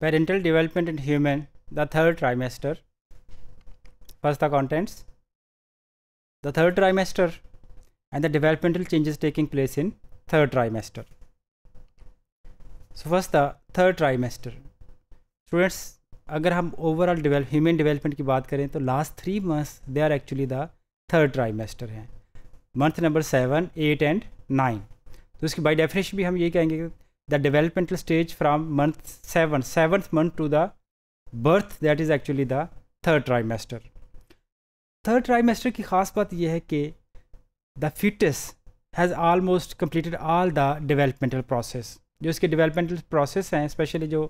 Parental development in human the third trimester first the contents the third trimester and the developmental changes taking place in third trimester so first the third trimester students अगर हम overall develop human development की बात करें तो last three months they are actually the third trimester हैं month number seven eight and nine तो उसकी by definition भी हम ये कहेंगे कि the developmental stage from month 7 7th month to the birth that is actually the third trimester third trimester की खास बात यह है कि the fetus has almost completed all the developmental process जो इसके developmental process हैं especially जो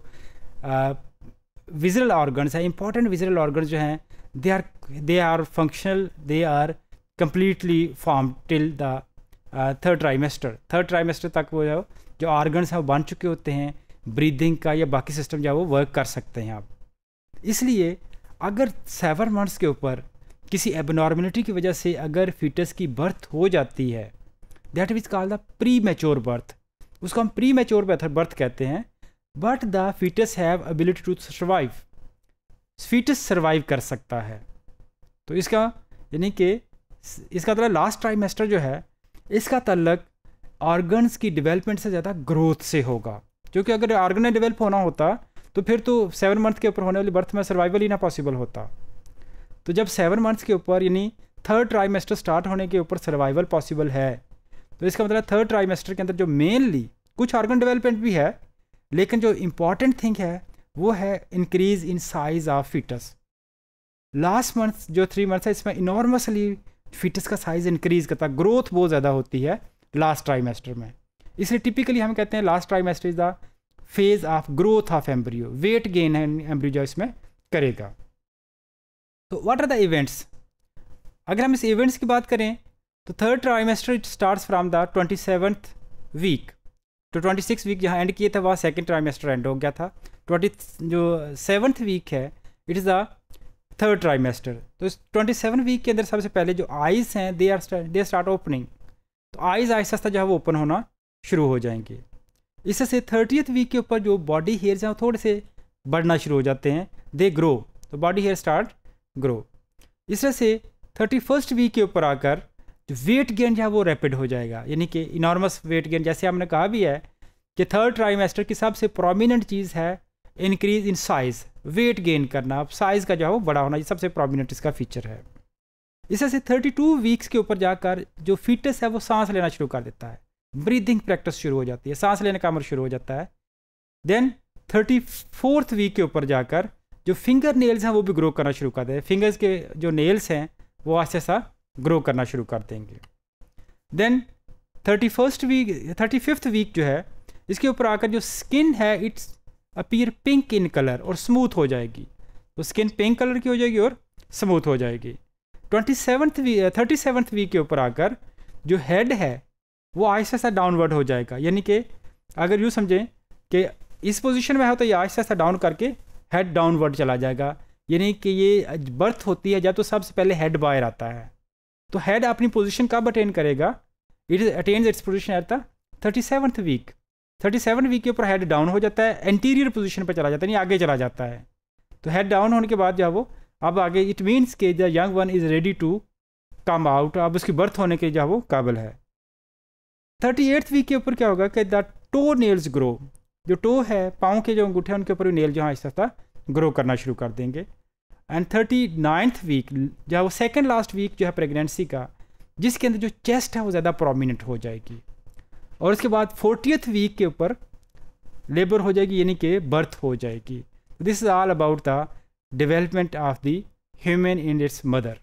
विजरल ऑर्गन्स हैं इंपॉर्टेंट विजरल ऑर्गन्स जो हैं they are they are functional they are completely form till the third trimester third trimester तक वो जो जो ऑर्गन्स हैं वो बन चुके होते हैं ब्रीदिंग का या बाकी सिस्टम जो है वो वर्क कर सकते हैं आप इसलिए अगर सेवन मंथ्स के ऊपर किसी एबनॉर्मलिटी की वजह से अगर फीटस की बर्थ हो जाती है that is call the premature birth उसको हम प्री मैच्योर बर्थ कहते हैं but the fetus have ability to survive fetus survive कर सकता है तो इसका यानी कि इसका तरह लास्ट ट्राइमेस्टर जो है इसका तल्लक ऑर्गन्स की डेवलपमेंट से ज़्यादा ग्रोथ से होगा क्योंकि अगर ऑर्गन डेवलप होना होता तो फिर तो सेवन मंथ के ऊपर होने वाली बर्थ में सर्वाइवल ही ना पॉसिबल होता तो जब सेवन मंथ्स के ऊपर यानी थर्ड ट्राइमेस्टर स्टार्ट होने के ऊपर सर्वाइवल पॉसिबल है तो इसका मतलब थर्ड ट्राइमेस्टर के अंदर जो मेनली कुछ ऑर्गन डेवलपमेंट भी है लेकिन जो इम्पॉर्टेंट थिंग है वो है increase in size of fetus last month जो थ्री मंथ्स है इसमें इनॉर्मसली फिटस का साइज इंक्रीज करता ग्रोथ बहुत ज़्यादा होती है लास्ट ट्राइमेस्टर में इसलिए टिपिकली हम कहते हैं last trimester is the phase of growth of embryo weight gain embryo जो इसमें करेगा तो व्हाट आर द इवेंट्स अगर हम इस इवेंट्स की बात करें तो third trimester it start from the twenty seventh week तो ट्वेंटी सिक्स वीक जहाँ एंड किए थे वहाँ सेकेंड ट्राइमेस्टर एंड हो गया था ट्वेंटी जो सेवन्थ वीक है it is the third trimester तो इस ट्वेंटी सेवन वीक के अंदर सबसे पहले जो आइज हैं they are they start opening तो आइज़ आहिस्ता आहिस्ता जो है वो ओपन होना शुरू हो जाएंगे इससे थर्टीथ वीक के ऊपर जो बॉडी हेयर्स हैं वो थोड़े से बढ़ना शुरू हो जाते हैं दे ग्रो तो बॉडी हेयर स्टार्ट ग्रो इस तरह से थर्टी फर्स्ट वीक के ऊपर आकर जो वेट गेन जो है वो रैपिड हो जाएगा यानी कि इनॉर्मस वेट गेन जैसे हमने कहा भी है कि थर्ड ट्राइमेस्टर की सबसे प्रोमिनेंट चीज़ है increase in size weight gain करना साइज़ का जो है वो बड़ा होना ये सबसे प्रोमिनेंट इसका फीचर है इससे से 32 वीक्स के ऊपर जाकर जो फिटनेस है वो सांस लेना शुरू कर देता है ब्रीदिंग प्रैक्टिस शुरू हो जाती है सांस लेने का अमर शुरू हो जाता है देन थर्टी फोर्थ वीक के ऊपर जाकर जो फिंगर नेल्स हैं वो भी ग्रो करना शुरू कर हैं फिंगर्स के जो नेल्स हैं वो आस्ते सा ग्रो करना शुरू कर देंगे then thirty first week thirty fifth week जो है इसके ऊपर आकर जो स्किन है it's appear pink in colour और स्मूथ हो जाएगी तो स्किन पिंक कलर की हो जाएगी और स्मूथ हो जाएगी twenty seventh week thirty seventh week के ऊपर आकर जो हेड है वो आहिस्ता आहिस्ता डाउनवर्ड हो जाएगा यानी कि अगर यूँ समझें कि इस पोजीशन में है तो ये आहिस्ता आहिस्ता डाउन करके हेड डाउनवर्ड चला जाएगा यानी कि ये बर्थ होती है जब तो सबसे पहले हेड बायर आता है तो हेड अपनी पोजीशन कब अटेन करेगा it is attains its position at the thirty seventh week thirty seven week के ऊपर हेड डाउन हो जाता है एंटीरियर पोजिशन पर चला जाता है यानी आगे चला जाता है तो हेड डाउन होने के बाद जो है वो अब आगे इट मीन्स के the young one is ready to come out अब उसकी बर्थ होने के जो वो काबिल है थर्टी एट्थ वीक के ऊपर क्या होगा कि द टो नेल्स ग्रो जो टो है पाँव के जो अंगूठे हैं उनके ऊपर नेल जो है आहिस्ता ग्रो करना शुरू कर देंगे एंड थर्टी नाइन्थ वीक जो वो सेकेंड लास्ट वीक जो है प्रेगनेंसी का जिसके अंदर जो चेस्ट है वो ज़्यादा प्रोमिनेंट हो जाएगी और उसके बाद फोर्टीथ वीक के ऊपर लेबर हो जाएगी यानी कि बर्थ हो जाएगी this is all about the development of the human in its mother.